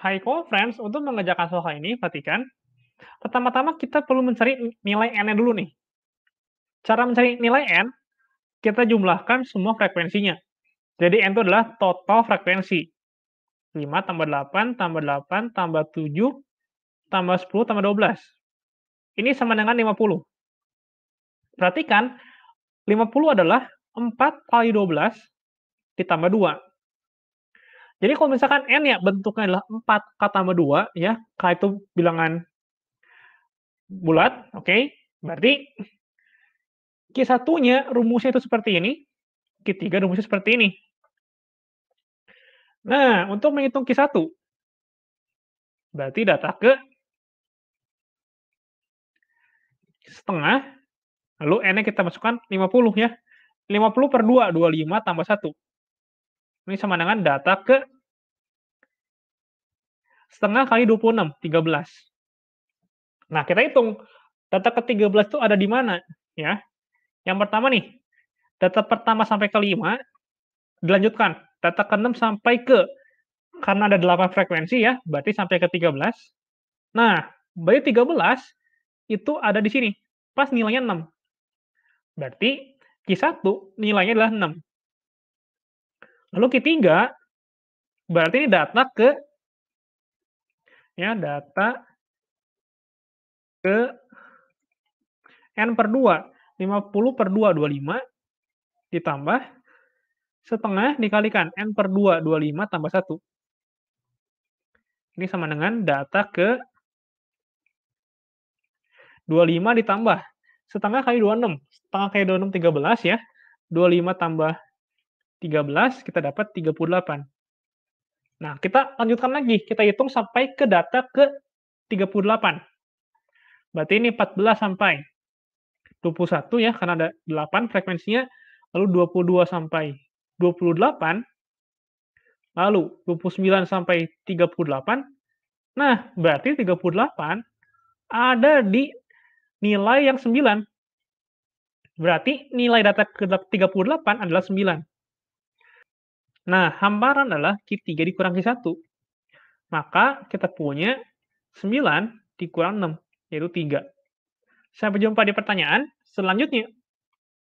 Haiko Friends, untuk mengerjakan soal ini, perhatikan. Pertama-tama kita perlu mencari nilai N-nya dulu nih. Cara mencari nilai N, kita jumlahkan semua frekuensinya. Jadi N itu adalah total frekuensi. 5 tambah 8, tambah 8, tambah 7, tambah 10, tambah 12. Ini sama dengan 50. Perhatikan, 50 adalah 4 kali 12 ditambah 2. Jadi kalau misalkan n ya bentuknya adalah 4 k tambah 2 ya, k itu bilangan bulat, oke? Okay? Berarti k satunya rumusnya itu seperti ini, k 3 rumusnya seperti ini. Nah, untuk menghitung k 1 berarti data ke setengah lalu n-nya kita masukkan 50 ya. 50 per 2, 25 tambah 1. Ini sama dengan data ke setengah kali 26, 13. Nah, kita hitung data ke 13 itu ada di mana, ya. Yang pertama nih, data pertama sampai ke 5 dilanjutkan, data ke 6 sampai ke karena ada 8 frekuensi ya, berarti sampai ke 13. Nah, berarti 13 itu ada di sini, pas nilainya 6. Berarti Q1 nilainya adalah 6. Lalu ketiga, berarti ini data ke ya data ke n per 2. 50 per 2, 25 ditambah setengah dikalikan n per 2, 25 tambah 1. Ini sama dengan data ke 25 ditambah setengah kali 26. Setengah kali 26, 13 ya. 25 tambah 13, kita dapat 38. Nah, kita lanjutkan lagi. Kita hitung sampai ke data ke 38. Berarti ini 14 sampai 21 ya, karena ada 8 frekuensinya. Lalu 22 sampai 28. Lalu 29 sampai 38. Nah, berarti 38 ada di nilai yang 9. Berarti nilai data ke 38 adalah 9. Nah, hamparan adalah q 3 dikurangi 1. Maka kita punya 9 dikurang 6, yaitu 3. Sampai jumpa di pertanyaan selanjutnya.